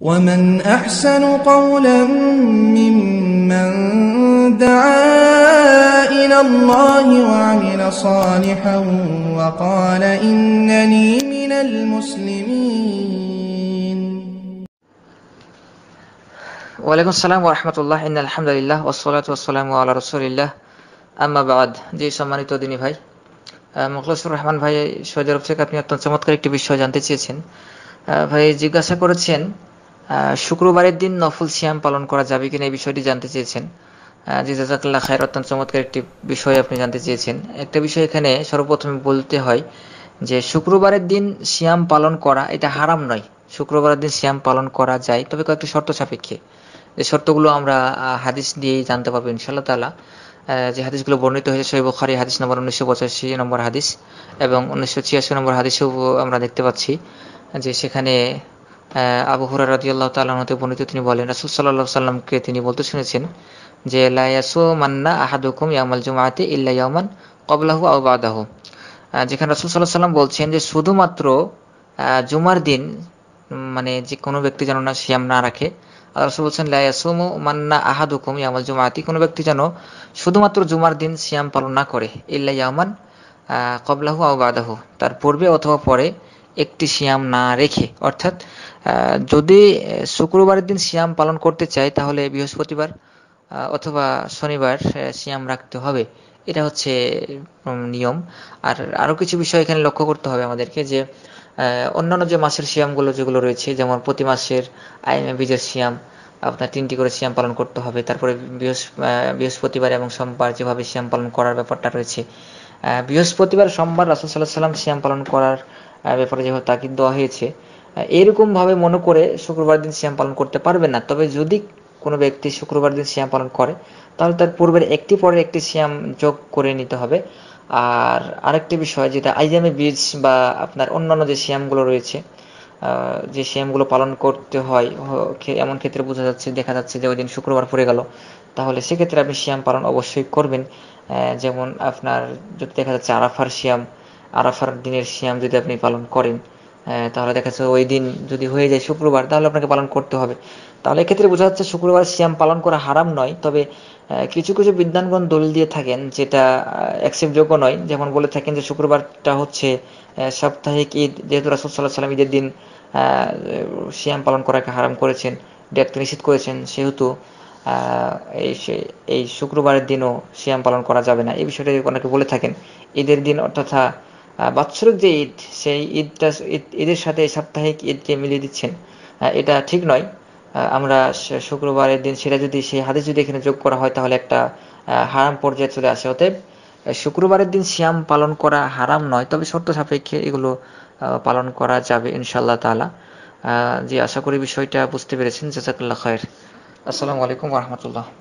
ومن أحسن قولا ممن دعا إلى الله وعمل صالحا وقال إنني من المسلمين ওয়ালাইকুম আসসালাম ভাই মুখলসুর রহমান ভাই সৌদি আরব থেকে আপনি অত্যন্ত চমৎকার একটি বিষয় জানতে চেয়েছেন ভাই জিজ্ঞাসা করেছেন শুক্রবারের দিন নফল সিয়াম পালন করা যাবে কিনা এই বিষয়টি জানতে চেয়েছেন জি জাজাকাল্লা খায়ের অত্যন্ত চমৎকার একটি বিষয় আপনি জানতে চেয়েছেন একটা বিষয় এখানে সর্বপ্রথমে বলতে হয় যে শুক্রবারের দিন সিয়াম পালন করা এটা হারাম নয় শুক্রবারের দিন সিয়াম পালন করা যায় তবে কয়েকটি শর্ত সাপেক্ষে যে শর্তগুলো আমরা হাদিস দিয়েই জানতে পারবো ইনশাল্লাহ তালা যে হাদিসগুলো বর্ণিত হয়েছে সৈব খারি হাদিস নম্বর উনিশশো পঁচাশি নম্বর হাদিস এবং উনিশশো ছিয়াশি নম্বর হাদিসেও আমরা দেখতে পাচ্ছি যে সেখানে আবু হুরার রাজি আল্লাহ তালাহতে বর্ণিত তিনি বলেন রাসুল সাল্লাহ সাল্লামকে তিনি বলতে শুনেছেন যে লাইয়াসু মান্না আহাদুকুম ইয়ামাল জুমাতে ইল্লা ইয়ামান কবলাহু আউ বাদাহু যেখানে রাসুল সাল্লাহ সাল্লাম বলছেন যে শুধুমাত্র জুমার দিন মানে যে কোনো ব্যক্তি যেন না সিয়াম না রাখে আল্লাহ রাসুল বলছেন লাইয়াসু মান্না আহাদুকুম ইয়ামাল জুমাতি কোনো ব্যক্তি যেন শুধুমাত্র জুমার দিন সিয়াম পালন না করে ইল্লা ইয়ামান কবলাহু আউ বাদাহু তার পূর্বে অথবা পরে একটি সিয়াম না রেখে অর্থাৎ যদি শুক্রবারের দিন সিয়াম পালন করতে চাই তাহলে বৃহস্পতিবার অথবা শনিবার সিয়াম রাখতে হবে এটা হচ্ছে নিয়ম আর আরো কিছু বিষয় এখানে লক্ষ্য করতে হবে আমাদেরকে যে অন্যান্য যে মাসের সিয়ামগুলো যেগুলো রয়েছে যেমন প্রতি মাসের আইএমএবিজের সিয়াম আপনার তিনটি করে সিয়াম পালন করতে হবে তারপরে বৃহস্পতিবার এবং সোমবার যেভাবে সিয়াম পালন করার ব্যাপারটা রয়েছে বৃহস্পতিবার সোমবার রাসুল সাল্লাহ সাল্লাম সিয়াম পালন করার ব্যাপারে যেভাবে তাকিদ দেওয়া হয়েছে এরকম ভাবে মনে করে শুক্রবার দিন শ্যাম পালন করতে পারবেন না তবে যদি কোনো ব্যক্তি শুক্রবার দিন শ্যাম পালন করে তাহলে তার পূর্বের একটি পরে একটি শ্যাম যোগ করে নিতে হবে আর আরেকটি বিষয় যেটা আইজামে বীজ বা আপনার অন্যান্য যে শ্যামগুলো রয়েছে যে শ্যামগুলো পালন করতে হয় এমন ক্ষেত্রে বোঝা যাচ্ছে দেখা যাচ্ছে যে ওই দিন শুক্রবার পড়ে গেল তাহলে সেক্ষেত্রে আপনি শ্যাম পালন অবশ্যই করবেন যেমন আপনার যদি দেখা যাচ্ছে আরাফার শ্যাম আরাফার দিনের শ্যাম যদি আপনি পালন করেন হ্যাঁ, তাহলে দেখা যাচ্ছে ওই দিন যদি হয়ে যায় শুক্রবার তাহলে আপনাকে পালন করতে হবে তাহলে এক্ষেত্রে বোঝা যাচ্ছে শুক্রবার সিয়াম পালন করা হারাম নয় তবে কিছু কিছু বিদ্যানগণ দলিল দিয়ে থাকেন যেটা অ্যাকসেপ্টযোগ্য নয় যেমন বলে থাকেন যে শুক্রবারটা হচ্ছে সাপ্তাহিক ঈদ যেহেতু রাসুল সাল্লাহ সাল্লাম ঈদের দিন সিয়াম পালন করাকে হারাম করেছেন ডেট নিষেধ করেছেন সেহেতু এই এই শুক্রবারের দিনও সিয়াম পালন করা যাবে না এই বিষয়টা অনেকে বলে থাকেন ঈদের দিন অর্থাৎ বাৎসরিক যে ঈদ সেই ঈদটা ঈদের সাথে সাপ্তাহিক ঈদকে মিলিয়ে দিচ্ছেন এটা ঠিক নয় আমরা শুক্রবারের দিন সেটা যদি সেই হাতে যদি এখানে যোগ করা হয় তাহলে একটা হারাম পর্যায়ে চলে আসে অতএব শুক্রবারের দিন শ্যাম পালন করা হারাম নয় তবে শর্ত সাপেক্ষে এগুলো পালন করা যাবে ইনশাল্লাহ তালা যে আশা করি বিষয়টা বুঝতে পেরেছেন জাজাকুল্লাহ খায়ের আসসালামু আলাইকুম রহমতুল্লাহ